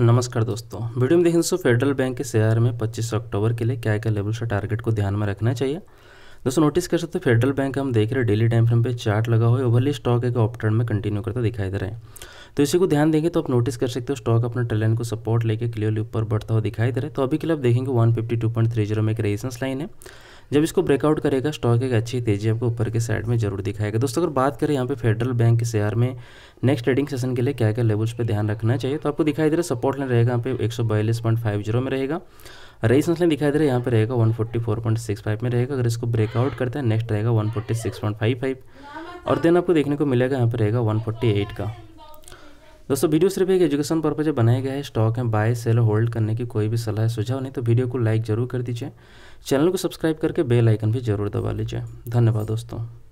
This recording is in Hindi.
नमस्कार दोस्तों वीडियो में देखें दोस्तों फेडरल बैंक के शेयर में 25 अक्टूबर के लिए क्या क्या लेवल से टारगेट को ध्यान में रखना चाहिए दोस्तों नोटिस कर सकते हो फेडरल बैंक हम देख रहे हैं डेली टाइम फ्रेम पे चार्ट लगा हुआ है ओवरली स्टॉक एक ऑप में कंटिन्यू करता दिखाई दे रहा है तो इसी को ध्यान देंगे तो आप नोटिस कर सकते हो स्टॉक अपना टेलन को सपोर्ट लेके क्लियरली ऊपर बढ़ता हुआ दिखाई दे रहा है तो अभी के लिए आप देखेंगे वन में एक रेजिस्टेंस लाइन है जब इसको ब्रेकआउट करेगा स्टॉक एक अच्छी तेजी आपको ऊपर के साइड में जरूर दिखाएगा दोस्तों अगर बात करें यहाँ पे फेडरल बैंक के शेयर में नेक्स्ट ट्रेडिंग सेशन के लिए क्या क्या लेवल्स पर ध्यान रखना चाहिए तो आपको दिखाई दे रहा है सपोर्ट लाइन रहेगा यहाँ पे एक में रहेगा रेजिस्टेंस लाइन दिखाई दे रहा है यहाँ पर रहेगा फाइव में रहेगा अगर इसको ब्रेकआउट करता है नेक्स्ट रहेगा फाइव और देन आपको देखने को मिलेगा यहाँ पर रहेगा एट का दोस्तों वीडियो सिर्फ एक एजुकेशन पर्पज बनाए बनाया गया है स्टॉक में बाय सेल होल्ड करने की कोई भी सलाह सुझाव नहीं तो वीडियो को लाइक जरूर कर दीजिए चैनल को सब्सक्राइब करके बेल आइकन भी जरूर दबा लीजिए धन्यवाद दोस्तों